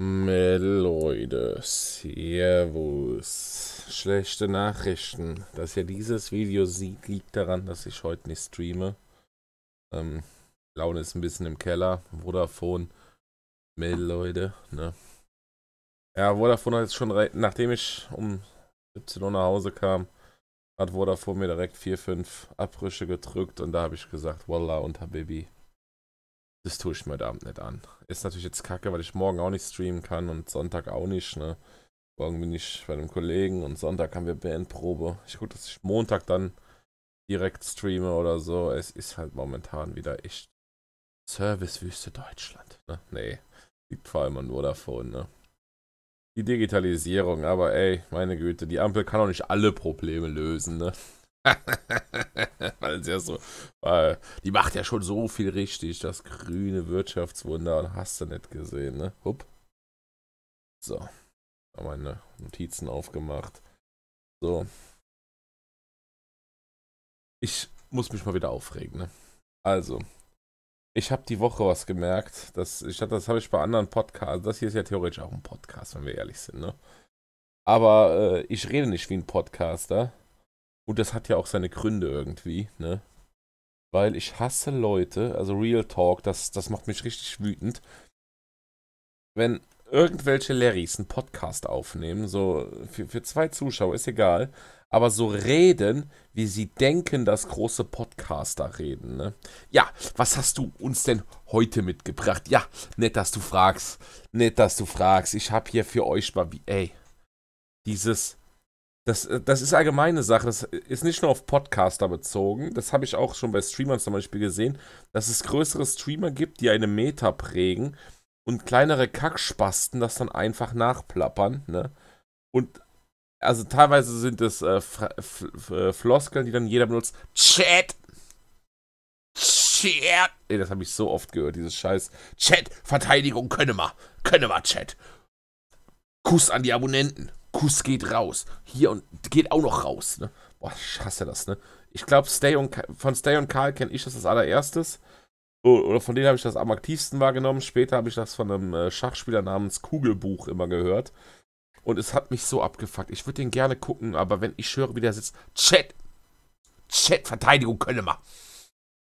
Leute, servus. Schlechte Nachrichten. Dass ihr dieses Video sieht, liegt daran, dass ich heute nicht streame. Ähm, Laune ist ein bisschen im Keller. Vodafone. Mel, Leute, ne? Ja, Vodafone hat jetzt schon, nachdem ich um 17 Uhr nach Hause kam, hat Vodafone mir direkt 4, 5 Abbrüche gedrückt und da habe ich gesagt, voila, und Habibi. Das tue ich mir heute Abend nicht an. Ist natürlich jetzt kacke, weil ich morgen auch nicht streamen kann und Sonntag auch nicht, ne? Morgen bin ich bei einem Kollegen und Sonntag haben wir Bandprobe. Ich gucke, dass ich Montag dann direkt streame oder so. Es ist halt momentan wieder echt Servicewüste Deutschland. Ne? Nee, liegt vor allem nur davon, ne? Die Digitalisierung, aber ey, meine Güte, die Ampel kann auch nicht alle Probleme lösen, ne? Weil es ja so, weil die macht ja schon so viel richtig, das grüne Wirtschaftswunder und hast du nicht gesehen, ne? Hup. So, meine Notizen aufgemacht. So. Ich muss mich mal wieder aufregen, ne? Also, ich habe die Woche was gemerkt, dass ich das habe ich bei anderen Podcasts. Das hier ist ja theoretisch auch ein Podcast, wenn wir ehrlich sind, ne? Aber äh, ich rede nicht wie ein Podcaster, und das hat ja auch seine Gründe irgendwie, ne? Weil ich hasse Leute, also Real Talk, das, das macht mich richtig wütend. Wenn irgendwelche Larrys einen Podcast aufnehmen, so für, für zwei Zuschauer, ist egal, aber so reden, wie sie denken, dass große Podcaster reden. Ne? Ja, was hast du uns denn heute mitgebracht? Ja, nett, dass du fragst. Nett, dass du fragst. Ich hab hier für euch mal, wie, ey, dieses das, äh, das ist allgemeine Sache. Das ist nicht nur auf Podcaster bezogen. Das habe ich auch schon bei Streamern zum Beispiel gesehen, dass es größere Streamer gibt, die eine Meta prägen und kleinere Kackspasten das dann einfach nachplappern. Ne? Und also teilweise sind es äh, äh Floskeln, die dann jeder benutzt. Chat! Chat! Ey, das habe ich so oft gehört, dieses Scheiß. Chat, Verteidigung, könne mal. Könne mal, Chat. Kuss an die Abonnenten. Kuss geht raus. Hier und geht auch noch raus. Ne? Boah, ich hasse das, ne? Ich glaube, von Stay und Karl kenne ich das als allererstes. Oder von denen habe ich das am aktivsten wahrgenommen. Später habe ich das von einem äh, Schachspieler namens Kugelbuch immer gehört. Und es hat mich so abgefuckt. Ich würde den gerne gucken, aber wenn ich höre, wie der sitzt, Chat! Chat, Verteidigung können wir.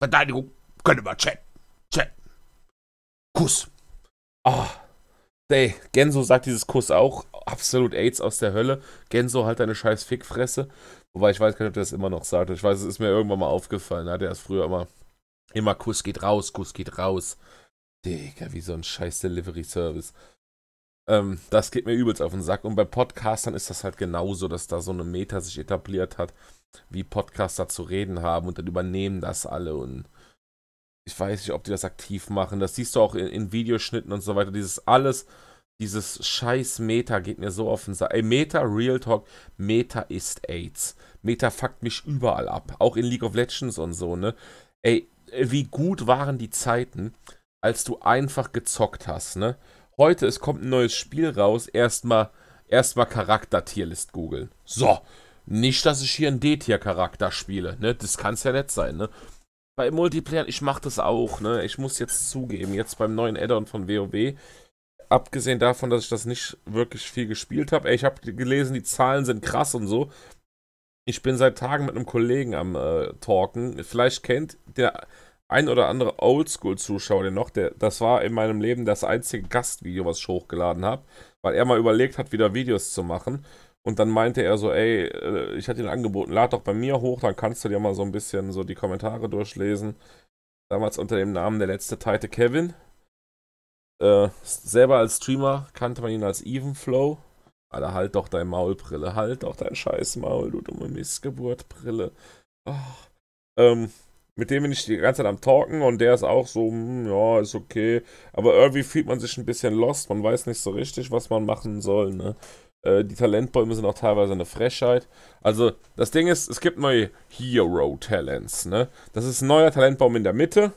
Verteidigung können wir, Chat. Chat. Kuss. Ah. Oh. Ey, Genso sagt dieses Kuss auch. Absolut AIDS aus der Hölle. Genso halt eine scheiß Fickfresse. Wobei ich weiß gar nicht, ob der das immer noch sagt. Ich weiß, es ist mir irgendwann mal aufgefallen. Hat er es früher immer. Immer Kuss geht raus, Kuss geht raus. Digga, wie so ein scheiß Delivery-Service. Ähm, das geht mir übelst auf den Sack. Und bei Podcastern ist das halt genauso, dass da so eine Meta sich etabliert hat, wie Podcaster zu reden haben und dann übernehmen das alle und ich weiß nicht, ob die das aktiv machen. Das siehst du auch in, in Videoschnitten und so weiter. Dieses alles, dieses scheiß Meta geht mir so auf den Sack. Ey, Meta, Real Talk, Meta ist AIDS. Meta fuckt mich überall ab. Auch in League of Legends und so, ne? Ey, wie gut waren die Zeiten, als du einfach gezockt hast, ne? Heute, es kommt ein neues Spiel raus, erstmal erstmal Charakter-Tierlist googeln. So, nicht, dass ich hier einen D-Tier-Charakter spiele, ne? Das kann's ja nett sein, ne? bei Multiplayer, ich mache das auch, ne? Ich muss jetzt zugeben, jetzt beim neuen Addon von WoW, abgesehen davon, dass ich das nicht wirklich viel gespielt habe, ich habe gelesen, die Zahlen sind krass und so. Ich bin seit Tagen mit einem Kollegen am äh, Talken. Vielleicht kennt der ein oder andere Oldschool-Zuschauer den noch. Der, das war in meinem Leben das einzige Gastvideo, was ich hochgeladen habe, weil er mal überlegt hat, wieder Videos zu machen. Und dann meinte er so, ey, äh, ich hatte ihn angeboten, lad doch bei mir hoch, dann kannst du dir mal so ein bisschen so die Kommentare durchlesen. Damals unter dem Namen der letzte Tite Kevin. Äh, selber als Streamer kannte man ihn als Evenflow. Alter, halt doch dein Maulbrille, halt doch dein Scheißmaul, du dumme Missgeburtbrille. Oh. Ähm, mit dem bin ich die ganze Zeit am Talken und der ist auch so, mh, hm, ja, ist okay. Aber irgendwie fühlt man sich ein bisschen lost, man weiß nicht so richtig, was man machen soll, ne? Äh, die Talentbäume sind auch teilweise eine Frechheit. Also, das Ding ist, es gibt neue Hero-Talents. Ne? Das ist ein neuer Talentbaum in der Mitte.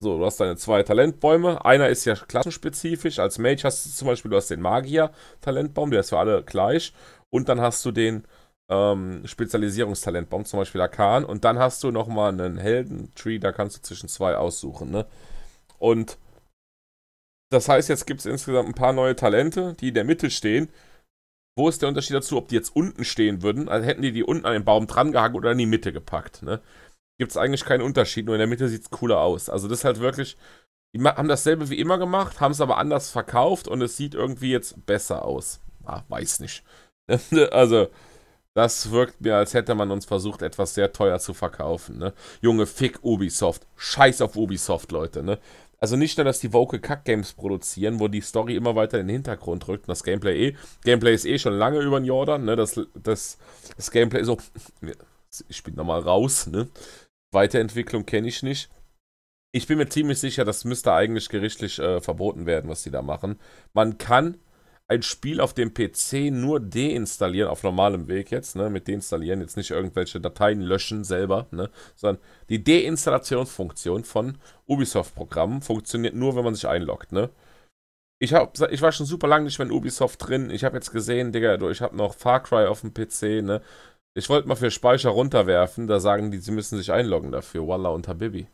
So, du hast deine zwei Talentbäume. Einer ist ja klassenspezifisch. Als Mage hast du zum Beispiel, du hast den Magier-Talentbaum, der ist für alle gleich. Und dann hast du den ähm, Spezialisierungstalentbaum, zum Beispiel Arkan. Und dann hast du nochmal einen Heldentree, da kannst du zwischen zwei aussuchen. Ne? Und das heißt, jetzt gibt es insgesamt ein paar neue Talente, die in der Mitte stehen, wo ist der Unterschied dazu, ob die jetzt unten stehen würden? Also hätten die die unten an den Baum dran gehangen oder in die Mitte gepackt, ne? Gibt es eigentlich keinen Unterschied, nur in der Mitte sieht es cooler aus. Also das ist halt wirklich, die haben dasselbe wie immer gemacht, haben es aber anders verkauft und es sieht irgendwie jetzt besser aus. Ah, weiß nicht. also, das wirkt mir, als hätte man uns versucht, etwas sehr teuer zu verkaufen. Ne? Junge, fick Ubisoft. Scheiß auf Ubisoft, Leute. Ne? Also nicht nur, dass die Vocal Cut Games produzieren, wo die Story immer weiter in den Hintergrund rückt und das Gameplay eh. Gameplay ist eh schon lange über den Jordan, ne? Das, das, das Gameplay so. Ich bin nochmal raus, ne? Weiterentwicklung kenne ich nicht. Ich bin mir ziemlich sicher, das müsste eigentlich gerichtlich äh, verboten werden, was die da machen. Man kann ein Spiel auf dem PC nur deinstallieren, auf normalem Weg jetzt, ne, mit deinstallieren, jetzt nicht irgendwelche Dateien löschen selber, ne, sondern die Deinstallationsfunktion von Ubisoft-Programmen funktioniert nur, wenn man sich einloggt, ne. Ich, hab, ich war schon super lange nicht mehr in Ubisoft drin. Ich habe jetzt gesehen, Digga, du, ich habe noch Far Cry auf dem PC, ne. Ich wollte mal für Speicher runterwerfen, da sagen die, sie müssen sich einloggen dafür. Walla und Habibi.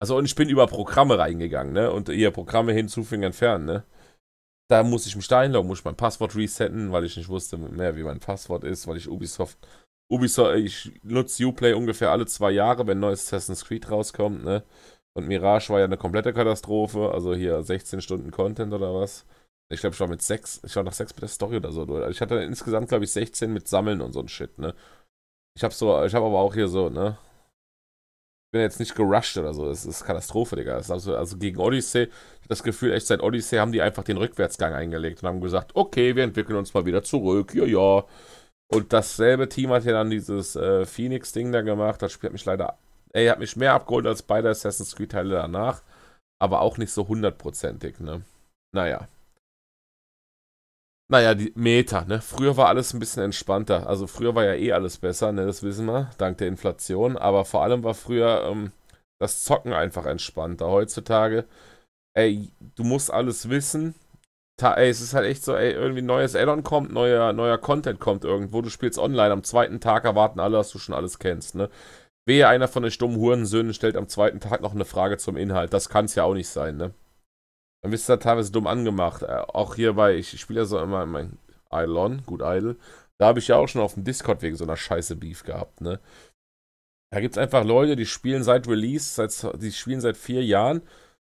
Also, und ich bin über Programme reingegangen, ne? Und ihr Programme hinzufügen, entfernen, ne? Da muss ich mich da einloggen, muss ich mein Passwort resetten, weil ich nicht wusste mehr, wie mein Passwort ist, weil ich Ubisoft. Ubisoft, äh, ich nutze Uplay ungefähr alle zwei Jahre, wenn neues Assassin's Creed rauskommt, ne? Und Mirage war ja eine komplette Katastrophe, also hier 16 Stunden Content oder was. Ich glaube, ich war mit sechs, ich war nach sechs mit der Story oder so. Durch. Ich hatte insgesamt, glaube ich, 16 mit Sammeln und so ein Shit, ne? Ich habe so, ich habe aber auch hier so, ne? bin jetzt nicht gerusht oder so. Das ist Katastrophe, Digga. also, also gegen Odyssey, das Gefühl, echt seit Odyssey haben die einfach den Rückwärtsgang eingelegt und haben gesagt, okay, wir entwickeln uns mal wieder zurück, ja, ja. Und dasselbe Team hat ja dann dieses äh, Phoenix-Ding da gemacht. Das Spiel hat mich leider, ey, hat mich mehr abgeholt als beide Assassin's Creed-Teile danach. Aber auch nicht so hundertprozentig, ne? Naja. Naja, die Meter, ne? Früher war alles ein bisschen entspannter. Also früher war ja eh alles besser, ne? Das wissen wir, dank der Inflation. Aber vor allem war früher ähm, das Zocken einfach entspannter. Heutzutage, ey, du musst alles wissen. Ta ey, es ist halt echt so, ey, irgendwie neues Addon kommt, neuer, neuer Content kommt irgendwo. Du spielst online, am zweiten Tag erwarten alle, dass du schon alles kennst, ne? Wehe, einer von den stummen Hurensöhnen stellt am zweiten Tag noch eine Frage zum Inhalt. Das kann es ja auch nicht sein, ne? Dann bist du da teilweise dumm angemacht. Äh, auch hierbei, ich spiele ja so immer mein Eilon, gut Idol. Da habe ich ja auch schon auf dem Discord wegen so einer scheiße Beef gehabt, ne? Da gibt es einfach Leute, die spielen seit Release, seit, die spielen seit vier Jahren,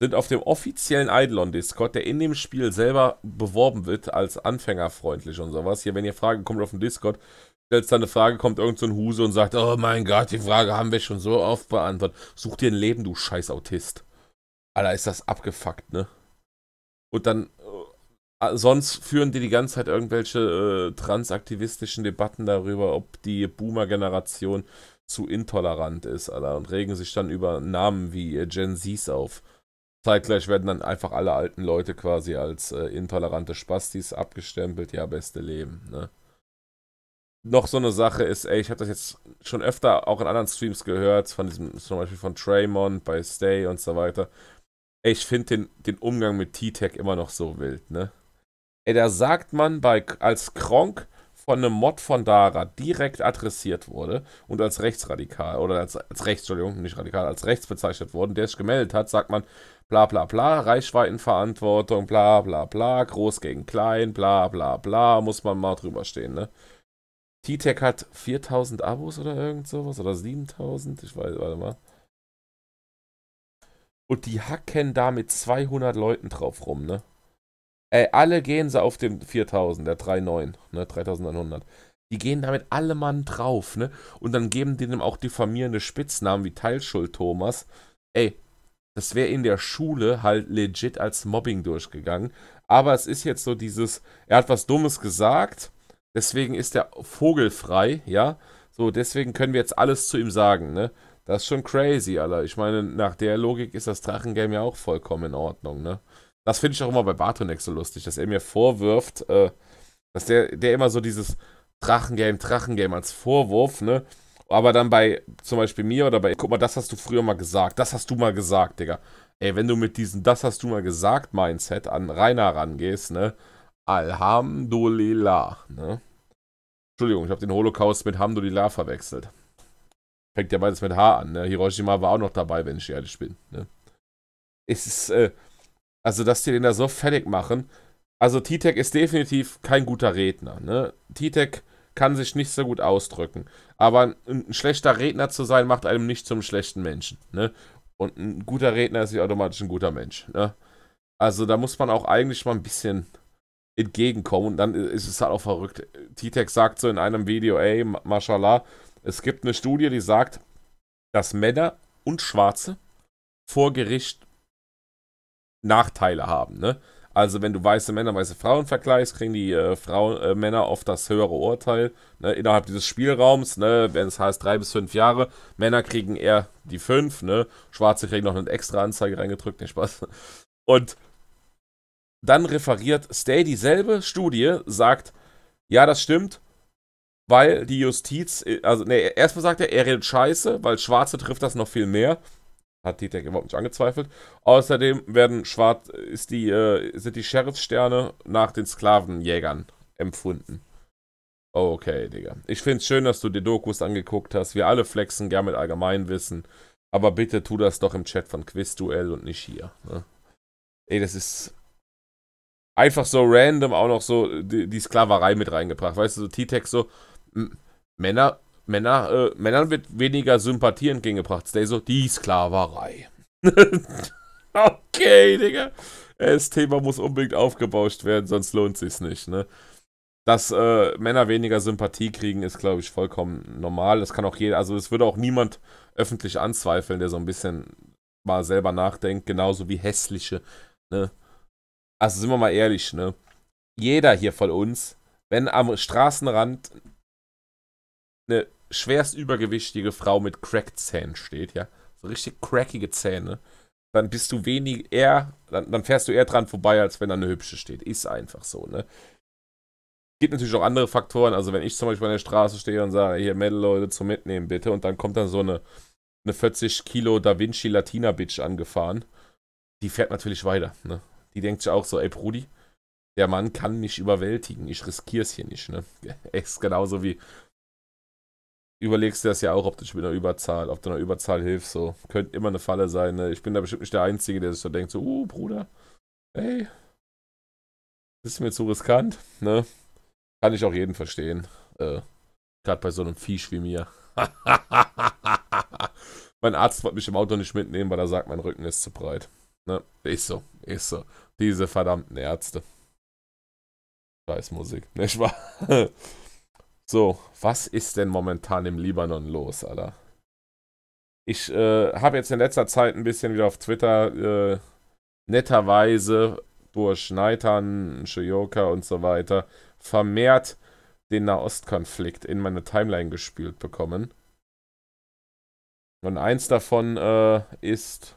sind auf dem offiziellen eidolon discord der in dem Spiel selber beworben wird als anfängerfreundlich und sowas. Hier, wenn ihr Fragen kommt auf dem Discord, stellst dann eine Frage, kommt irgend so ein Huse und sagt, oh mein Gott, die Frage haben wir schon so oft beantwortet. Such dir ein Leben, du scheiß Autist. Alter, ist das abgefuckt, ne? Und dann, äh, äh, sonst führen die die ganze Zeit irgendwelche äh, transaktivistischen Debatten darüber, ob die Boomer-Generation zu intolerant ist, Alter, und regen sich dann über Namen wie äh, Gen Zs auf. Zeitgleich werden dann einfach alle alten Leute quasi als äh, intolerante Spastis abgestempelt, ja, beste Leben, ne? Noch so eine Sache ist, ey, ich habe das jetzt schon öfter auch in anderen Streams gehört, von diesem, zum Beispiel von Traymond bei Stay und so weiter. Ey, ich finde den, den Umgang mit T-Tech immer noch so wild, ne? Ey, da sagt man bei, als Kronk von einem Mod von Dara direkt adressiert wurde und als rechtsradikal oder als, als rechts, Entschuldigung, nicht radikal, als rechts bezeichnet worden, der sich gemeldet hat, sagt man bla bla bla, Reichweitenverantwortung, bla bla bla, groß gegen klein, bla bla bla, muss man mal drüber stehen, ne? T-Tech hat 4000 Abos oder irgend sowas oder 7000, ich weiß, warte mal. Und die hacken da mit 200 Leuten drauf rum, ne? Ey, alle gehen sie auf dem 4000, der 3.9, ne, 3900. Die gehen damit alle Mann drauf, ne? Und dann geben die dem auch diffamierende Spitznamen wie Teilschuld Thomas. Ey, das wäre in der Schule halt legit als Mobbing durchgegangen. Aber es ist jetzt so dieses, er hat was Dummes gesagt, deswegen ist der vogelfrei, ja? So, deswegen können wir jetzt alles zu ihm sagen, ne? Das ist schon crazy, Alter. Ich meine, nach der Logik ist das Drachengame ja auch vollkommen in Ordnung, ne? Das finde ich auch immer bei Bartonek so lustig, dass er mir vorwirft, äh, dass der, der immer so dieses Drachengame, Drachengame als Vorwurf, ne? Aber dann bei zum Beispiel mir oder bei, guck mal, das hast du früher mal gesagt, das hast du mal gesagt, Digga. Ey, wenn du mit diesem Das hast du mal gesagt Mindset an Rainer rangehst, ne? Alhamdulillah, ne? Entschuldigung, ich habe den Holocaust mit Hamdulillah verwechselt. Fängt ja beides mit H an. Ne? Hiroshima war auch noch dabei, wenn ich ehrlich bin. Ne? Es ist, äh, also dass die den da so fertig machen. Also T-Tech ist definitiv kein guter Redner. Ne? T-Tech kann sich nicht so gut ausdrücken. Aber ein, ein, schlechter Redner zu sein, macht einem nicht zum schlechten Menschen. Ne? Und ein guter Redner ist nicht automatisch ein guter Mensch. Ne? Also da muss man auch eigentlich mal ein bisschen entgegenkommen. Und dann ist es halt auch verrückt. T-Tech sagt so in einem Video, ey, mashallah, es gibt eine Studie, die sagt, dass Männer und Schwarze vor Gericht Nachteile haben. Ne? Also wenn du weiße Männer, weiße Frauen vergleichst, kriegen die äh, Frauen, äh, Männer oft das höhere Urteil ne? innerhalb dieses Spielraums. Ne? Wenn es heißt drei bis fünf Jahre, Männer kriegen eher die fünf. Ne? Schwarze kriegen noch eine extra Anzeige reingedrückt, nicht Spaß. Und dann referiert Stay dieselbe Studie, sagt, ja, das stimmt, weil die Justiz, äh, also nee, erstmal sagt er, er redet scheiße, weil Schwarze trifft das noch viel mehr. Hat Dieter überhaupt nicht angezweifelt. Außerdem werden schwarz, ist die, äh, sind die Sheriffssterne nach den Sklavenjägern empfunden. Okay, Digga. Ich find's schön, dass du die Dokus angeguckt hast. Wir alle flexen gern mit Allgemeinwissen. Aber bitte tu das doch im Chat von Quizduell und nicht hier. Ne? Ey, das ist einfach so random auch noch so die, die Sklaverei mit reingebracht. Weißt du, so T-Tex so, Männer, Männer, äh, Männern wird weniger Sympathie entgegengebracht. Stay so, die Sklaverei. okay, Digga. Das Thema muss unbedingt aufgebauscht werden, sonst lohnt sich's nicht, ne? Dass äh, Männer weniger Sympathie kriegen, ist, glaube ich, vollkommen normal. Das kann auch jeder, also es würde auch niemand öffentlich anzweifeln, der so ein bisschen mal selber nachdenkt, genauso wie hässliche, ne? Also sind wir mal ehrlich, ne? Jeder hier von uns, wenn am Straßenrand eine schwerst übergewichtige Frau mit cracked zähnen steht, ja. So richtig crackige Zähne. Dann bist du wenig eher, dann, dann fährst du eher dran vorbei, als wenn da eine hübsche steht. Ist einfach so, ne? Gibt natürlich auch andere Faktoren. Also, wenn ich zum Beispiel an der Straße stehe und sage, hier, Mädel, Leute, zum Mitnehmen bitte. Und dann kommt dann so eine, eine 40 Kilo Da Vinci Latina Bitch angefahren. Die fährt natürlich weiter, ne? Die denkt sich auch so, ey, Brudi, der Mann kann mich überwältigen. Ich riskiere es hier nicht, ne? Ist genauso wie überlegst du das ja auch, ob du mit einer Überzahl, ob du einer Überzahl hilfst. So. Könnte immer eine Falle sein. Ne? Ich bin da bestimmt nicht der Einzige, der sich so denkt, so, uh, Bruder, ey, das ist mir zu riskant. Ne? Kann ich auch jeden verstehen. Äh, Gerade bei so einem Viech wie mir. mein Arzt wollte mich im Auto nicht mitnehmen, weil er sagt, mein Rücken ist zu breit. Ne? Ist so, ist so. Diese verdammten Ärzte. Scheiß Musik. nicht wahr? So, was ist denn momentan im Libanon los, Alter? Ich äh, habe jetzt in letzter Zeit ein bisschen wieder auf Twitter äh, netterweise durch Neitern, Shoyoka und so weiter vermehrt den Nahostkonflikt in meine Timeline gespült bekommen. Und eins davon äh, ist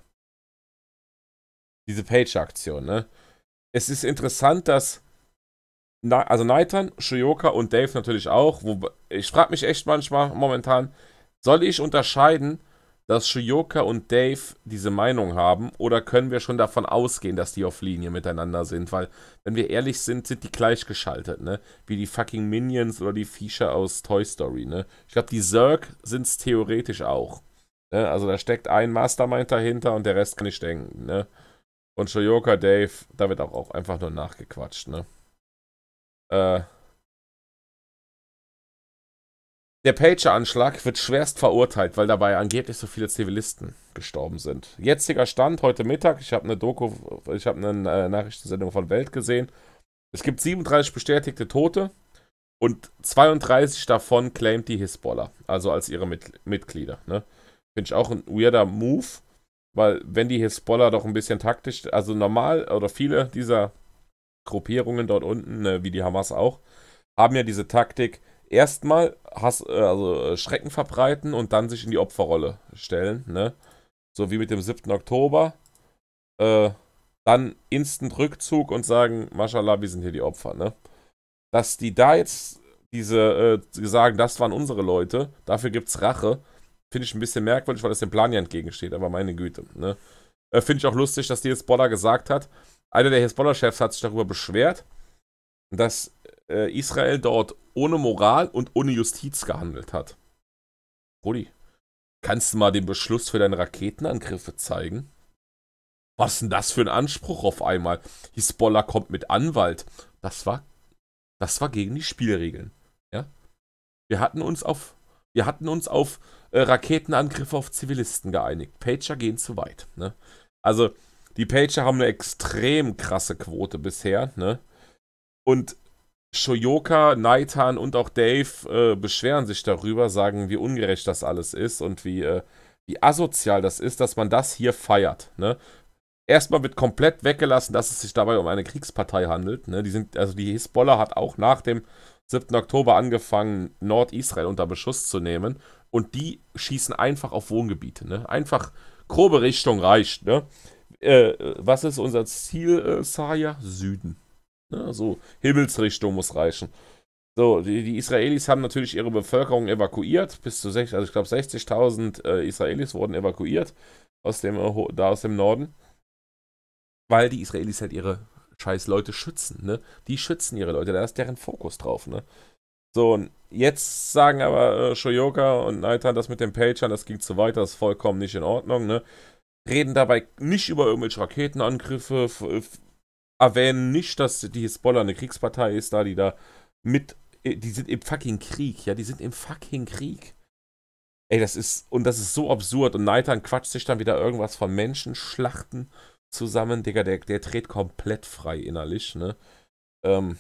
diese Page-Aktion. Ne? Es ist interessant, dass na, also Naitan, Shuyoka und Dave natürlich auch. Wo, ich frage mich echt manchmal momentan, soll ich unterscheiden, dass Shuyoka und Dave diese Meinung haben oder können wir schon davon ausgehen, dass die auf Linie miteinander sind? Weil, wenn wir ehrlich sind, sind die gleichgeschaltet, ne? Wie die fucking Minions oder die Viecher aus Toy Story, ne? Ich glaube, die Zerg sind es theoretisch auch. Ne? Also da steckt ein Mastermind dahinter und der Rest kann ich denken, ne? Und Shoyoka Dave, da wird auch einfach nur nachgequatscht, ne? Äh, der Pager-Anschlag wird schwerst verurteilt, weil dabei angeblich so viele Zivilisten gestorben sind. Jetziger Stand heute Mittag, ich habe eine Doku, ich habe eine äh, Nachrichtensendung von Welt gesehen. Es gibt 37 bestätigte Tote und 32 davon claimt die Hisbollah, also als ihre Mit Mitglieder. Ne? Finde ich auch ein weirder Move, weil wenn die Hisbollah doch ein bisschen taktisch, also normal oder viele dieser Gruppierungen dort unten, äh, wie die Hamas auch, haben ja diese Taktik, erstmal Hass, äh, also äh, Schrecken verbreiten und dann sich in die Opferrolle stellen, ne? So wie mit dem 7. Oktober. Äh, dann instant Rückzug und sagen, Mashallah, wir sind hier die Opfer, ne? Dass die da jetzt diese, äh, sagen, das waren unsere Leute, dafür gibt's Rache, finde ich ein bisschen merkwürdig, weil das dem Plan ja entgegensteht, aber meine Güte, ne? Äh, finde ich auch lustig, dass die jetzt Boller gesagt hat, einer der Hezbollah-Chefs hat sich darüber beschwert, dass äh, Israel dort ohne Moral und ohne Justiz gehandelt hat. Rudi, kannst du mal den Beschluss für deine Raketenangriffe zeigen? Was ist denn das für ein Anspruch auf einmal? Hisbollah kommt mit Anwalt. Das war, das war gegen die Spielregeln. Ja? Wir hatten uns auf, wir hatten uns auf äh, Raketenangriffe auf Zivilisten geeinigt. Pager gehen zu weit. Ne? Also die Pager haben eine extrem krasse Quote bisher, ne? Und Shoyoka, Naitan und auch Dave äh, beschweren sich darüber, sagen, wie ungerecht das alles ist und wie, äh, wie asozial das ist, dass man das hier feiert. Ne? Erstmal wird komplett weggelassen, dass es sich dabei um eine Kriegspartei handelt. Ne? Die sind, also die Hisbollah hat auch nach dem 7. Oktober angefangen, Nordisrael unter Beschuss zu nehmen. Und die schießen einfach auf Wohngebiete. Ne? Einfach grobe Richtung reicht. Ne? äh, was ist unser Ziel, äh, Saya? Süden. Ja, so, Himmelsrichtung muss reichen. So, die, die, Israelis haben natürlich ihre Bevölkerung evakuiert. Bis zu 60, also ich glaube 60.000 äh, Israelis wurden evakuiert aus dem, äh, da aus dem Norden. Weil die Israelis halt ihre scheiß Leute schützen, ne? Die schützen ihre Leute, da ist deren Fokus drauf, ne? So, und jetzt sagen aber äh, Shoyoka und Naitan, das mit den Pagern, das ging zu weit, das ist vollkommen nicht in Ordnung, ne? reden dabei nicht über irgendwelche Raketenangriffe, erwähnen nicht, dass die Hisbollah eine Kriegspartei ist, da die da mit, äh, die sind im fucking Krieg, ja, die sind im fucking Krieg. Ey, das ist, und das ist so absurd. Und Neitan quatscht sich dann wieder irgendwas von Menschenschlachten zusammen, Digga, der, der dreht komplett frei innerlich, ne? Ähm,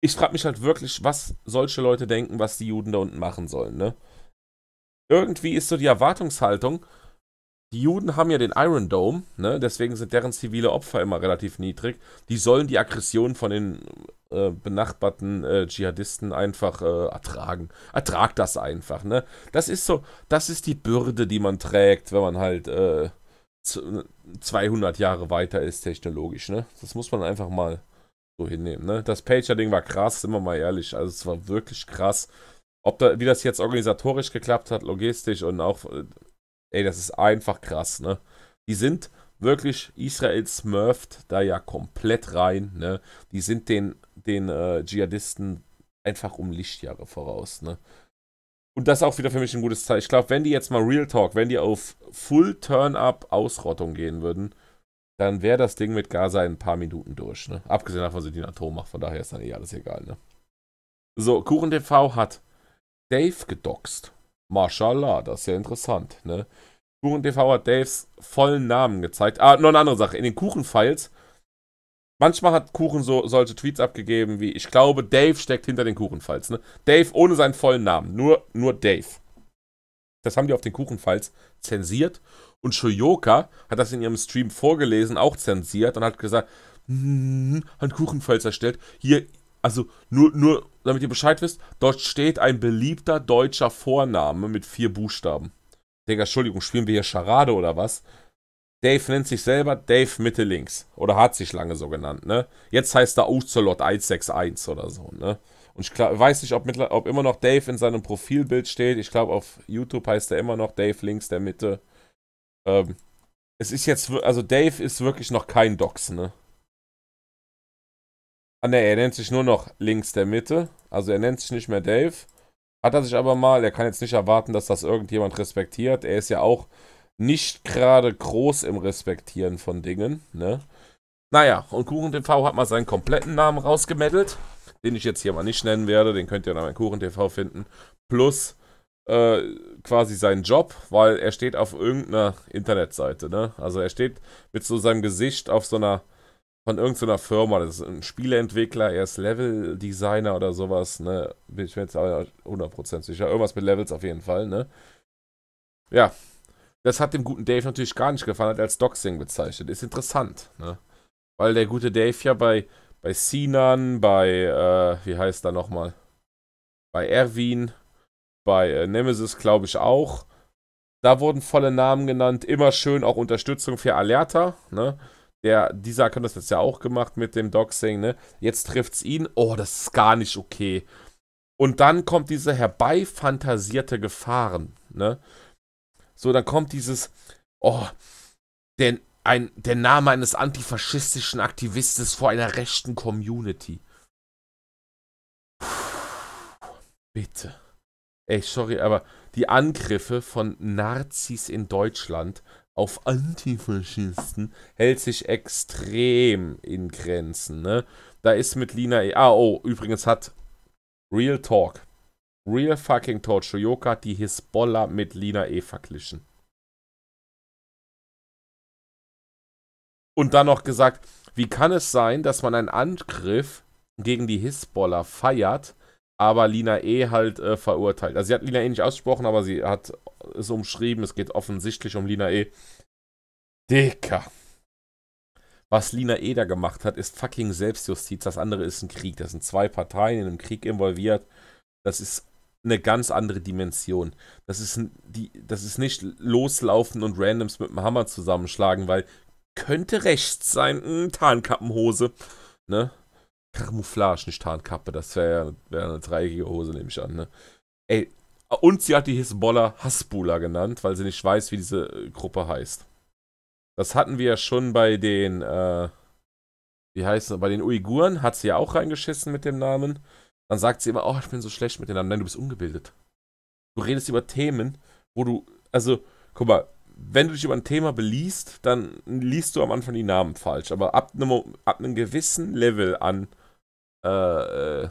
ich frag mich halt wirklich, was solche Leute denken, was die Juden da unten machen sollen, ne? Irgendwie ist so die Erwartungshaltung, die Juden haben ja den Iron Dome, ne? deswegen sind deren zivile Opfer immer relativ niedrig. Die sollen die Aggression von den äh, benachbarten äh, Dschihadisten einfach äh, ertragen. Ertrag das einfach. Ne? Das ist so, das ist die Bürde, die man trägt, wenn man halt 200 äh, Jahre weiter ist technologisch. Ne? Das muss man einfach mal so hinnehmen. Ne? Das Pager-Ding war krass, sind wir mal ehrlich. Also es war wirklich krass. Ob da, wie das jetzt organisatorisch geklappt hat, logistisch und auch äh, Ey, das ist einfach krass, ne? Die sind wirklich, Israel smurft da ja komplett rein, ne? Die sind den, den äh, Dschihadisten einfach um Lichtjahre voraus, ne? Und das ist auch wieder für mich ein gutes Zeichen. Ich glaube, wenn die jetzt mal Real Talk, wenn die auf Full Turn-Up Ausrottung gehen würden, dann wäre das Ding mit Gaza in ein paar Minuten durch, ne? Abgesehen davon sind die ein Atom macht, von daher ist dann eh alles egal, ne? So, KuchenTV hat Dave gedoxt. Mashallah, das ist ja interessant, ne? Kuchen TV hat Daves vollen Namen gezeigt. Ah, noch eine andere Sache. In den Kuchenfiles. manchmal hat Kuchen so solche Tweets abgegeben wie, ich glaube, Dave steckt hinter den Kuchenfiles, Ne? Dave ohne seinen vollen Namen. Nur, nur Dave. Das haben die auf den Kuchenfiles zensiert. Und Shoyoka hat das in ihrem Stream vorgelesen, auch zensiert und hat gesagt, hm, hat Kuchen-Files erstellt. Hier, also nur, nur damit ihr Bescheid wisst, dort steht ein beliebter deutscher Vorname mit vier Buchstaben. Digga, Entschuldigung, spielen wir hier Charade oder was? Dave nennt sich selber Dave Mitte links. Oder hat sich lange so genannt, ne? Jetzt heißt er Ocelot 161 oder so, ne? Und ich glaub, weiß nicht, ob, mit, ob immer noch Dave in seinem Profilbild steht. Ich glaube, auf YouTube heißt er immer noch Dave links der Mitte. Ähm, es ist jetzt, also Dave ist wirklich noch kein Dox, ne? Ah ne, er nennt sich nur noch links der Mitte. Also er nennt sich nicht mehr Dave. Hat er sich aber mal, er kann jetzt nicht erwarten, dass das irgendjemand respektiert. Er ist ja auch nicht gerade groß im Respektieren von Dingen, ne? Naja, und KuchenTV hat mal seinen kompletten Namen rausgemettelt, den ich jetzt hier mal nicht nennen werde, den könnt ihr dann bei KuchenTV finden. Plus äh, quasi seinen Job, weil er steht auf irgendeiner Internetseite, ne? Also er steht mit so seinem Gesicht auf so einer von irgendeiner Firma. Das ist ein Spieleentwickler, er ist Level-Designer oder sowas, ne? Bin ich mir jetzt aber 100% sicher. Irgendwas mit Levels auf jeden Fall, ne? Ja. Das hat dem guten Dave natürlich gar nicht gefallen, hat er als Doxing bezeichnet. Ist interessant, ne? Weil der gute Dave ja bei, bei Sinan, bei, äh, wie heißt er nochmal? Bei Erwin, bei äh, Nemesis, glaube ich, auch. Da wurden volle Namen genannt. Immer schön auch Unterstützung für Alerta, ne? Der, dieser kann das jetzt ja auch gemacht mit dem Doxing, ne? Jetzt trifft's ihn. Oh, das ist gar nicht okay. Und dann kommt diese herbeifantasierte Gefahren, ne? So, dann kommt dieses, oh, denn ein, der Name eines antifaschistischen Aktivistes vor einer rechten Community. Puh, bitte. Ey, sorry, aber die Angriffe von Nazis in Deutschland auf Antifaschisten hält sich extrem in Grenzen. Ne? Da ist mit Lina. E ah, oh, übrigens hat Real Talk, Real fucking Talk, Shoyoka die Hisbollah mit Lina E verglichen. Und dann noch gesagt, wie kann es sein, dass man einen Angriff gegen die Hisbollah feiert, aber Lina E. halt äh, verurteilt. Also sie hat Lina E. nicht ausgesprochen, aber sie hat es umschrieben. Es geht offensichtlich um Lina E. Dicker. Was Lina E. da gemacht hat, ist fucking Selbstjustiz. Das andere ist ein Krieg. Das sind zwei Parteien in einem Krieg involviert. Das ist eine ganz andere Dimension. Das ist, die, das ist nicht loslaufen und Randoms mit dem Hammer zusammenschlagen, weil könnte rechts sein, hm, Tarnkappenhose. Ne? Camouflage, nicht Tarnkappe. Das wäre wär eine dreieckige Hose, nehme ich an. Ne? Ey, und sie hat die Hisbollah Hasbula genannt, weil sie nicht weiß, wie diese äh, Gruppe heißt. Das hatten wir ja schon bei den, äh, wie heißt es, bei den Uiguren hat sie ja auch reingeschissen mit dem Namen. Dann sagt sie immer, oh, ich bin so schlecht mit den Namen. Nein, du bist ungebildet. Du redest über Themen, wo du, also, guck mal, wenn du dich über ein Thema beliest, dann liest du am Anfang die Namen falsch. Aber ab einem, ab einem gewissen Level an äh, äh,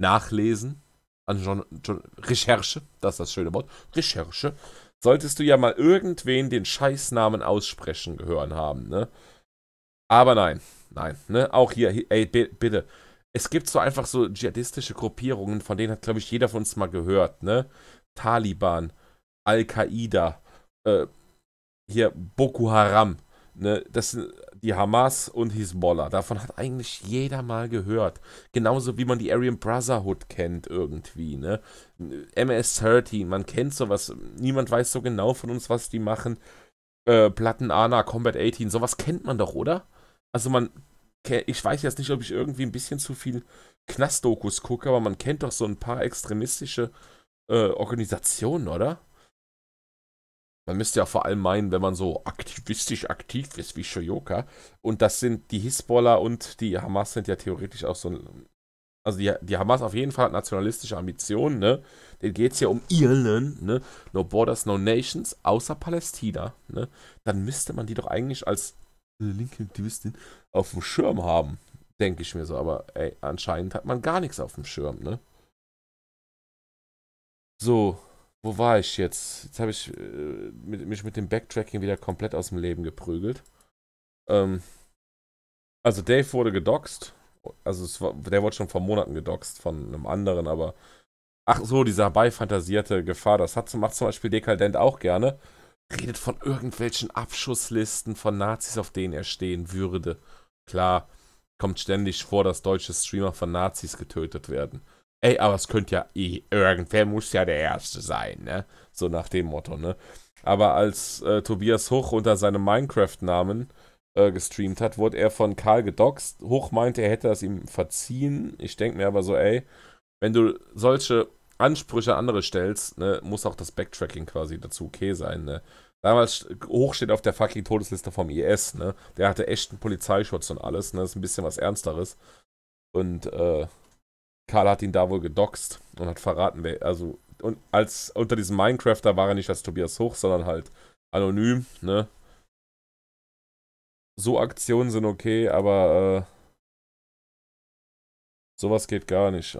Nachlesen, an John, John, Recherche, das ist das schöne Wort, Recherche, solltest du ja mal irgendwen den Scheißnamen aussprechen gehören haben, ne? Aber nein, nein, ne? Auch hier, ey, bitte. Es gibt so einfach so dschihadistische Gruppierungen, von denen hat, glaube ich, jeder von uns mal gehört, ne? Taliban, Al-Qaida, äh, hier Boko Haram, ne? Das sind die Hamas und Hisbollah. Davon hat eigentlich jeder mal gehört. Genauso wie man die Aryan Brotherhood kennt irgendwie, ne? MS-13, man kennt sowas. Niemand weiß so genau von uns, was die machen. Äh, Platten Ana, Combat 18, sowas kennt man doch, oder? Also man, ich weiß jetzt nicht, ob ich irgendwie ein bisschen zu viel Knastdokus gucke, aber man kennt doch so ein paar extremistische äh, Organisationen, oder? Man müsste ja vor allem meinen, wenn man so aktivistisch aktiv ist wie Shoyoka. Und das sind die Hisbollah und die Hamas sind ja theoretisch auch so ein. Also die, die Hamas auf jeden Fall hat nationalistische Ambitionen, ne? Denen geht es ja um Irland, ne? No Borders, no Nations, außer Palästina, ne? Dann müsste man die doch eigentlich als linke Aktivistin auf dem Schirm haben, denke ich mir so. Aber ey, anscheinend hat man gar nichts auf dem Schirm, ne? So, wo war ich jetzt? Jetzt habe ich äh, mit, mich mit dem Backtracking wieder komplett aus dem Leben geprügelt. Ähm, also Dave wurde gedoxt. Also war, der wurde schon vor Monaten gedoxt von einem anderen, aber ach so, diese herbeifantasierte Gefahr, das hat, macht zum Beispiel Dekadent auch gerne. Redet von irgendwelchen Abschusslisten von Nazis, auf denen er stehen würde. Klar, kommt ständig vor, dass deutsche Streamer von Nazis getötet werden ey, aber es könnte ja eh, irgendwer muss ja der Erste sein, ne? So nach dem Motto, ne? Aber als äh, Tobias Hoch unter seinem Minecraft-Namen äh, gestreamt hat, wurde er von Karl gedoxt. Hoch meinte, er hätte das ihm verziehen. Ich denke mir aber so, ey, wenn du solche Ansprüche an andere stellst, ne, muss auch das Backtracking quasi dazu okay sein, ne? Damals hoch steht auf der fucking Todesliste vom IS, ne? Der hatte echten Polizeischutz und alles, ne? Das ist ein bisschen was Ernsteres. Und äh, Karl hat ihn da wohl gedoxt und hat verraten, wer, also, und als unter diesem Minecrafter war er nicht als Tobias Hoch, sondern halt anonym, ne? So Aktionen sind okay, aber äh, sowas geht gar nicht.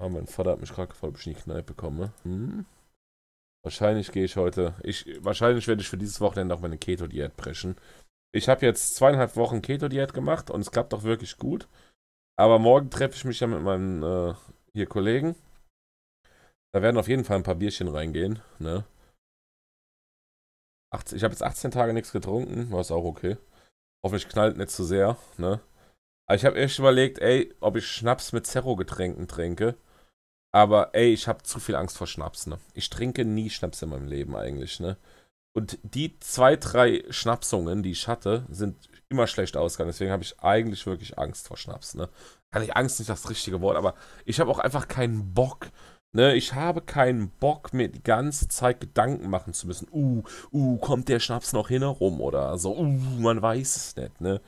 Ah, mein Vater hat mich gerade gefragt, ob ich in die Kneipe komme. Hm? Wahrscheinlich gehe ich heute. Ich, wahrscheinlich werde ich für dieses Wochenende auch meine Keto-Diät brechen. Ich habe jetzt zweieinhalb Wochen Keto-Diät gemacht und es klappt doch wirklich gut. Aber morgen treffe ich mich ja mit meinem äh, hier Kollegen. Da werden auf jeden Fall ein paar Bierchen reingehen. Ne? 18, ich habe jetzt 18 Tage nichts getrunken, war es auch okay. Hoffentlich knallt nicht zu sehr. Ne? Aber ich habe echt überlegt, ey, ob ich Schnaps mit Zerro-Getränken trinke. Aber ey, ich habe zu viel Angst vor Schnaps. Ne? Ich trinke nie Schnaps in meinem Leben eigentlich. Ne? Und die zwei, drei Schnapsungen, die ich hatte, sind immer schlecht ausgegangen. Deswegen habe ich eigentlich wirklich Angst vor Schnaps. Ne? Kann ich Angst nicht das richtige Wort, aber ich habe auch einfach keinen Bock. Ne, ich habe keinen Bock, mir die ganze Zeit Gedanken machen zu müssen. Uh, uh, kommt der Schnaps noch hin herum oder so. Uh, man weiß es nicht, ne?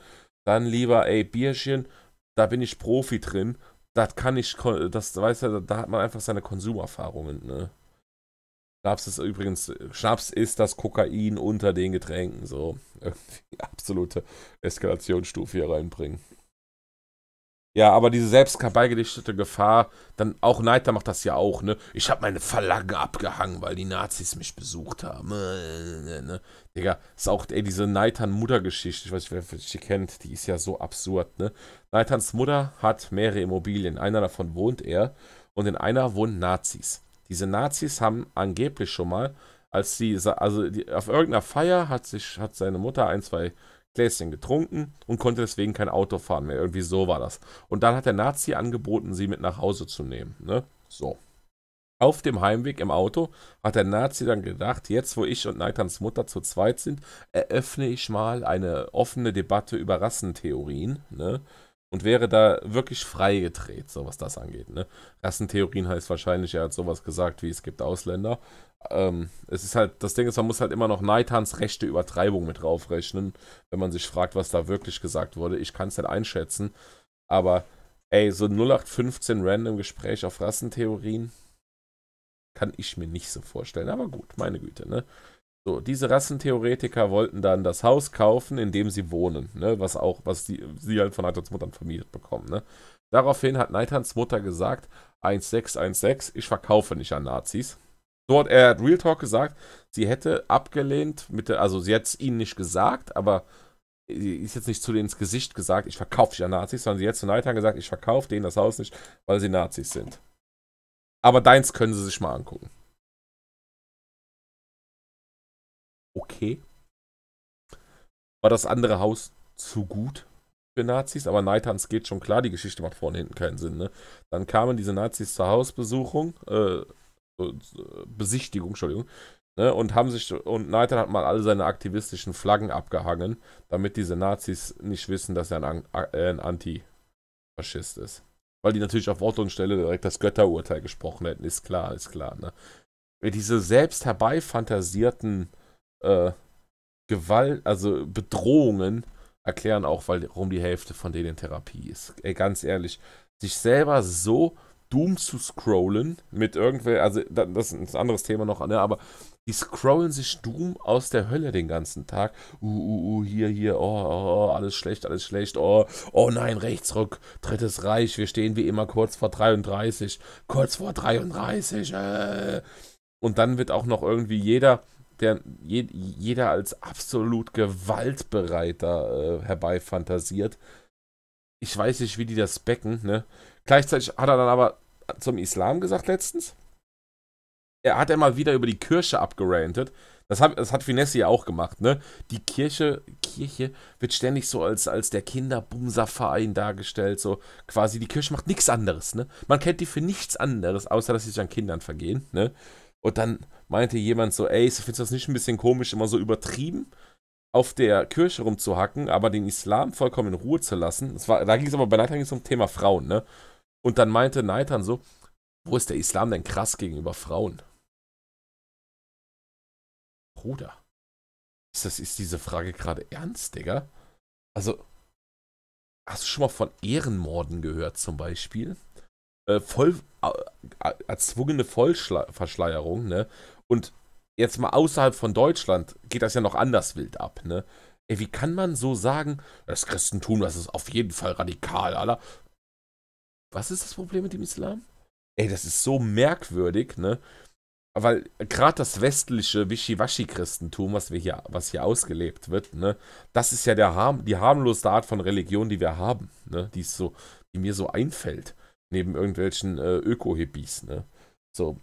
Dann lieber, ey, Bierchen, da bin ich Profi drin. Das kann ich, das weiß ja, da hat man einfach seine Konsumerfahrungen, ne? Schnaps ist übrigens, äh, Schnaps ist das Kokain unter den Getränken, so. Irgendwie absolute Eskalationsstufe hier reinbringen. Ja, aber diese selbst herbeigedichtete Gefahr, dann auch Neiter macht das ja auch, ne? Ich hab meine Verlagen abgehangen, weil die Nazis mich besucht haben. Ne, ne? Digga, ist auch, ey, diese Neitern-Mutter-Geschichte, ich weiß nicht, wer die kennt, die ist ja so absurd, ne? Neiterns Mutter hat mehrere Immobilien, in einer davon wohnt er und in einer wohnen Nazis. Diese Nazis haben angeblich schon mal, als sie, also die, auf irgendeiner Feier hat sich, hat seine Mutter ein, zwei Gläschen getrunken und konnte deswegen kein Auto fahren mehr. Irgendwie so war das. Und dann hat der Nazi angeboten, sie mit nach Hause zu nehmen. Ne? So. Auf dem Heimweg im Auto hat der Nazi dann gedacht, jetzt wo ich und Naitans Mutter zu zweit sind, eröffne ich mal eine offene Debatte über Rassentheorien. Ne? und wäre da wirklich freigedreht, so was das angeht. Ne? Rassentheorien heißt wahrscheinlich, er hat sowas gesagt wie es gibt Ausländer. Ähm, es ist halt, das Ding ist, man muss halt immer noch Neitans rechte Übertreibung mit draufrechnen, wenn man sich fragt, was da wirklich gesagt wurde. Ich kann es nicht einschätzen, aber ey, so 0815 random Gespräch auf Rassentheorien kann ich mir nicht so vorstellen. Aber gut, meine Güte, ne? So, diese Rassentheoretiker wollten dann das Haus kaufen, in dem sie wohnen, ne? was auch, was die, sie halt von Neitans Mutter vermietet bekommen. Ne? Daraufhin hat Neitans Mutter gesagt, 1616, ich verkaufe nicht an Nazis. So hat er hat Real Talk gesagt, sie hätte abgelehnt, mit der, also sie hat es ihnen nicht gesagt, aber sie ist jetzt nicht zu denen ins Gesicht gesagt, ich verkaufe nicht an Nazis, sondern sie hat zu Nathan gesagt, ich verkaufe denen das Haus nicht, weil sie Nazis sind. Aber deins können sie sich mal angucken. okay. War das andere Haus zu gut für Nazis? Aber Neithans geht schon klar, die Geschichte macht vorne hinten keinen Sinn. Ne? Dann kamen diese Nazis zur Hausbesuchung, äh, äh Besichtigung, Entschuldigung, ne? und haben sich, und Neithan hat mal alle seine aktivistischen Flaggen abgehangen, damit diese Nazis nicht wissen, dass er ein, äh, ein Antifaschist ist. Weil die natürlich auf Ort und Stelle direkt das Götterurteil gesprochen hätten, ist klar, ist klar. Ne? Diese selbst herbeifantasierten äh, Gewalt, also Bedrohungen erklären auch, warum die Hälfte von denen in Therapie ist. Ey, ganz ehrlich, sich selber so doom zu scrollen mit irgendwelchen, also das ist ein anderes Thema noch, ne, aber die scrollen sich Doom aus der Hölle den ganzen Tag. Uh, uh, uh, hier, hier, oh, oh, oh, alles schlecht, alles schlecht, oh, oh nein, Rechtsruck, drittes Reich, wir stehen wie immer kurz vor 33, kurz vor 33, äh. Und dann wird auch noch irgendwie jeder der je, jeder als absolut gewaltbereiter äh, herbeifantasiert. Ich weiß nicht, wie die das becken, ne? Gleichzeitig hat er dann aber zum Islam gesagt letztens. Er hat immer wieder über die Kirche abgerantet. Das hat, das hat Finesse ja auch gemacht, ne? Die Kirche, Kirche wird ständig so als, als der Kinderbumserverein dargestellt, so quasi die Kirche macht nichts anderes, ne? Man kennt die für nichts anderes, außer dass sie sich an Kindern vergehen, ne? Und dann meinte jemand so, ey, findest du das nicht ein bisschen komisch, immer so übertrieben auf der Kirche rumzuhacken, aber den Islam vollkommen in Ruhe zu lassen? Das war, da ging es aber bei Neitern ging um Thema Frauen, ne? Und dann meinte Neitern so, wo ist der Islam denn krass gegenüber Frauen? Bruder, ist, das, ist diese Frage gerade ernst, Digga? Also, hast du schon mal von Ehrenmorden gehört zum Beispiel? äh, voll äh, erzwungene Vollverschleierung, ne? Und jetzt mal außerhalb von Deutschland geht das ja noch anders wild ab, ne? Ey, wie kann man so sagen, das Christentum, das ist auf jeden Fall radikal, Alter. Was ist das Problem mit dem Islam? Ey, das ist so merkwürdig, ne? Weil gerade das westliche Wischiwaschi-Christentum, was wir hier, was hier ausgelebt wird, ne, das ist ja der harm, die harmlose Art von Religion, die wir haben, ne, die so, die mir so einfällt neben irgendwelchen äh, Öko-Hippies, ne? So.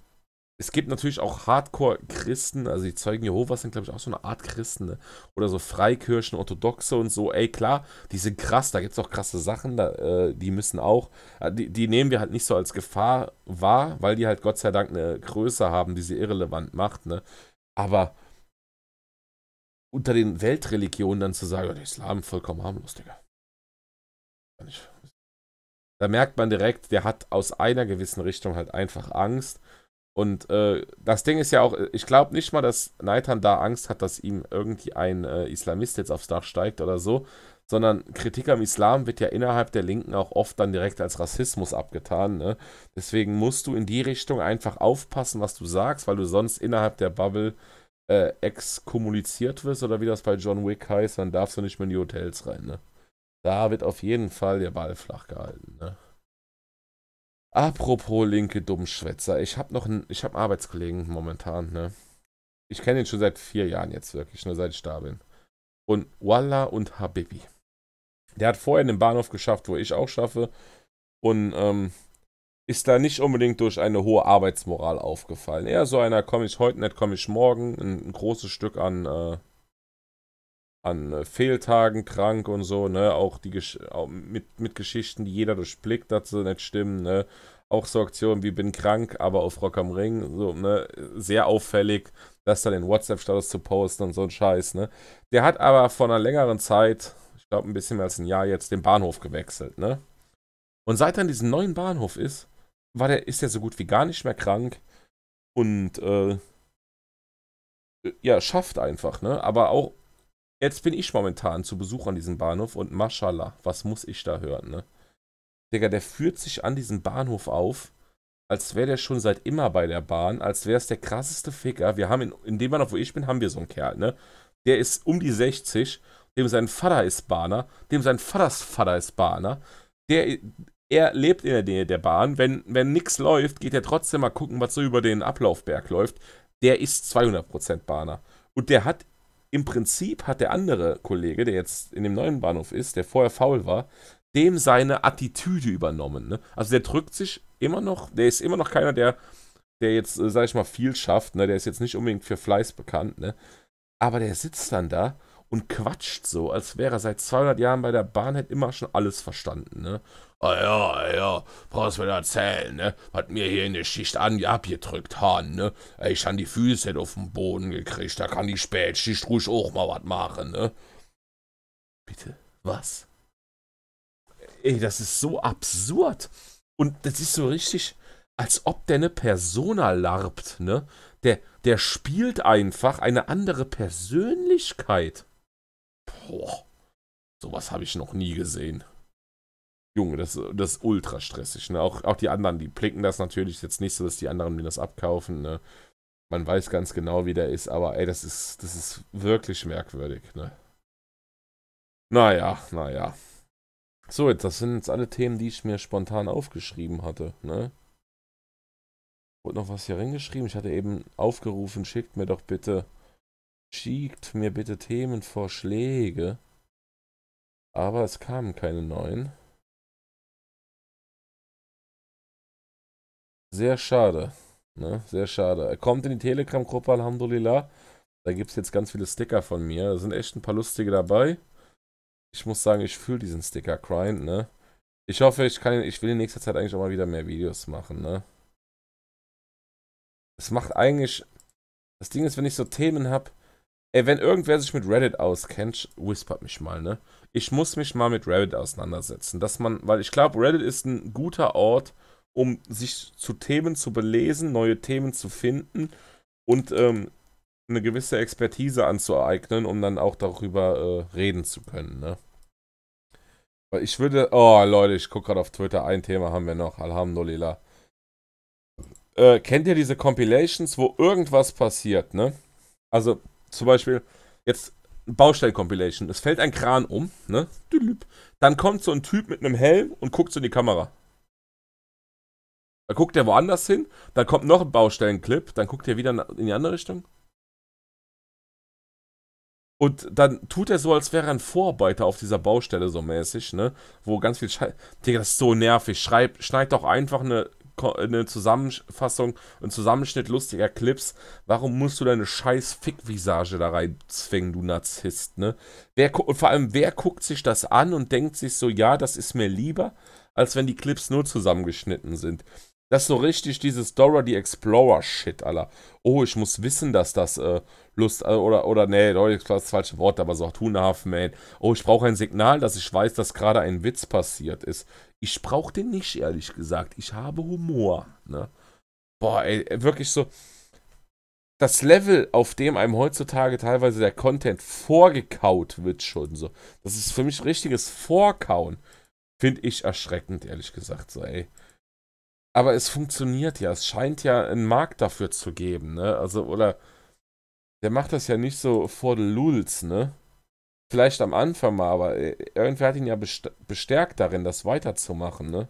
Es gibt natürlich auch Hardcore-Christen, also die Zeugen Jehovas sind, glaube ich, auch so eine Art Christen, ne? Oder so Freikirchen, Orthodoxe und so. Ey, klar, die sind krass, da gibt es auch krasse Sachen, da, äh, die müssen auch, äh, die, die nehmen wir halt nicht so als Gefahr wahr, weil die halt Gott sei Dank eine Größe haben, die sie irrelevant macht, ne? Aber unter den Weltreligionen dann zu sagen, der Islam vollkommen harmlos, Digga. Kann ich da merkt man direkt, der hat aus einer gewissen Richtung halt einfach Angst. Und äh, das Ding ist ja auch, ich glaube nicht mal, dass Naitan da Angst hat, dass ihm irgendwie ein äh, Islamist jetzt aufs Dach steigt oder so, sondern Kritik am Islam wird ja innerhalb der Linken auch oft dann direkt als Rassismus abgetan. Ne? Deswegen musst du in die Richtung einfach aufpassen, was du sagst, weil du sonst innerhalb der Bubble äh, exkommuniziert wirst oder wie das bei John Wick heißt, dann darfst du nicht mehr in die Hotels rein. Ne? Da wird auf jeden Fall der Ball flach gehalten. Ne? Apropos linke Dummschwätzer. Ich habe noch einen, ich habe Arbeitskollegen momentan. Ne? Ich kenne ihn schon seit vier Jahren jetzt wirklich, nur ne, seit ich da bin. Und Walla und Habibi. Der hat vorher den Bahnhof geschafft, wo ich auch schaffe. Und ähm, ist da nicht unbedingt durch eine hohe Arbeitsmoral aufgefallen. Eher so einer, komme ich heute nicht, komme ich morgen. Ein, ein, großes Stück an äh, an äh, Fehltagen krank und so, ne? Auch die Gesch auch mit, mit Geschichten, die jeder durchblickt, dass sie nicht stimmen, ne? Auch so Aktionen wie bin krank, aber auf Rock am Ring, so, ne? Sehr auffällig, das dann in WhatsApp-Status zu posten und so ein Scheiß, ne? Der hat aber vor einer längeren Zeit, ich glaube ein bisschen mehr als ein Jahr jetzt, den Bahnhof gewechselt, ne? Und seit er in diesem neuen Bahnhof ist, war der, ist er so gut wie gar nicht mehr krank und äh, äh ja, schafft einfach, ne? Aber auch Jetzt bin ich momentan zu Besuch an diesem Bahnhof und mashallah, was muss ich da hören, ne? Digga, der führt sich an diesem Bahnhof auf, als wäre der schon seit immer bei der Bahn, als wäre es der krasseste Ficker. Wir haben in, in dem Bahnhof, wo ich bin, haben wir so einen Kerl, ne? Der ist um die 60, dem sein Vater ist Bahner, dem sein Vaters Vater ist Bahner. Der, er lebt in der Nähe der Bahn. Wenn, wenn nichts läuft, geht er trotzdem mal gucken, was so über den Ablaufberg läuft. Der ist 200% Bahner. Und der hat im Prinzip hat der andere Kollege, der jetzt in dem neuen Bahnhof ist, der vorher faul war, dem seine Attitüde übernommen. Ne? Also der drückt sich immer noch, der ist immer noch keiner, der, der jetzt, äh, sag ich mal, viel schafft, ne? der ist jetzt nicht unbedingt für Fleiß bekannt, ne? aber der sitzt dann da und quatscht so, als wäre er seit 200 Jahren bei der Bahn, hätte immer schon alles verstanden. Ne? Ah ja, ah ja, brauchst mir erzählen, ne? Hat mir hier in der Schicht an, abgedrückt haben, ne? Ich han die Füße auf den Boden gekriegt, da kann die Spätschicht ruhig auch mal was machen, ne? Bitte, was? Ey, das ist so absurd. Und das ist so richtig, als ob der eine Persona larbt, ne? Der, der spielt einfach eine andere Persönlichkeit. Boah, sowas habe ich noch nie gesehen. Junge, das, das ist ultra stressig. Ne? Auch, auch die anderen, die blicken das natürlich jetzt nicht so, dass die anderen mir das abkaufen. Ne? Man weiß ganz genau, wie der ist, aber ey, das ist, das ist wirklich merkwürdig. Ne? Naja, naja. So, jetzt, das sind jetzt alle Themen, die ich mir spontan aufgeschrieben hatte. Ne? Wurde noch was hier reingeschrieben? Ich hatte eben aufgerufen, schickt mir doch bitte, schickt mir bitte Themenvorschläge. Aber es kamen keine neuen. Sehr schade. Ne? Sehr schade. Er kommt in die Telegram-Gruppe, Alhamdulillah. Da gibt es jetzt ganz viele Sticker von mir. Da sind echt ein paar lustige dabei. Ich muss sagen, ich fühle diesen Sticker-Grind, ne? Ich hoffe, ich kann ich will in nächster Zeit eigentlich auch mal wieder mehr Videos machen, ne? Es macht eigentlich. Das Ding ist, wenn ich so Themen habe. Ey, wenn irgendwer sich mit Reddit auskennt, whispert mich mal, ne? Ich muss mich mal mit Reddit auseinandersetzen. Dass man, weil ich glaube, Reddit ist ein guter Ort, um sich zu Themen zu belesen, neue Themen zu finden und ähm, eine gewisse Expertise anzueignen, um dann auch darüber äh, reden zu können. Ne? Ich würde. Oh, Leute, ich gucke gerade auf Twitter. Ein Thema haben wir noch. Alhamdulillah. Äh, kennt ihr diese Compilations, wo irgendwas passiert, ne? Also, zum Beispiel, jetzt Baustell-Compilation. Es fällt ein Kran um, ne? Dann kommt so ein Typ mit einem Helm und guckt so in die Kamera. Dann guckt er woanders hin, dann kommt noch ein Baustellenclip, dann guckt er wieder in die andere Richtung. Und dann tut er so, als wäre er ein Vorarbeiter auf dieser Baustelle so mäßig, ne? Wo ganz viel Scheiße. Digga, das ist so nervig. Schreib, schneid doch einfach eine, eine Zusammenfassung, einen Zusammenschnitt lustiger Clips. Warum musst du deine scheiß Fickvisage da reinzwingen, du Narzisst, ne? Wer, und vor allem, wer guckt sich das an und denkt sich so, ja, das ist mir lieber, als wenn die Clips nur zusammengeschnitten sind? Das ist so richtig dieses Dora the Explorer-Shit, Alter. Oh, ich muss wissen, dass das äh, Lust, äh, oder, oder, nee, Dora Explorer ist das falsche Wort, aber so auch Two Man. Oh, ich brauche ein Signal, dass ich weiß, dass gerade ein Witz passiert ist. Ich brauche den nicht, ehrlich gesagt. Ich habe Humor, ne? Boah, ey, äh, wirklich so. Das Level, auf dem einem heutzutage teilweise der Content vorgekaut wird, schon so. Das ist für mich richtiges Vorkauen. Finde ich erschreckend, ehrlich gesagt, so, ey. Aber es funktioniert ja. Es scheint ja einen Markt dafür zu geben, ne? Also, oder der macht das ja nicht so vor den Lulz, ne? Vielleicht am Anfang mal, aber äh, irgendwer hat ihn ja bestärkt darin, das weiterzumachen, ne?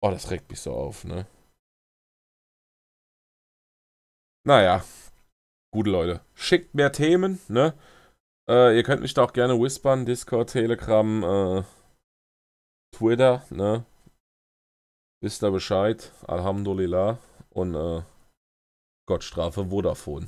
Oh, das regt mich so auf, ne? Naja, gute Leute. Schickt mehr Themen, ne? Äh, ihr könnt mich da auch gerne whispern, Discord, Telegram, äh, Twitter, ne? Wisst ihr Bescheid? Alhamdulillah. Und äh, Gottstrafe Vodafone.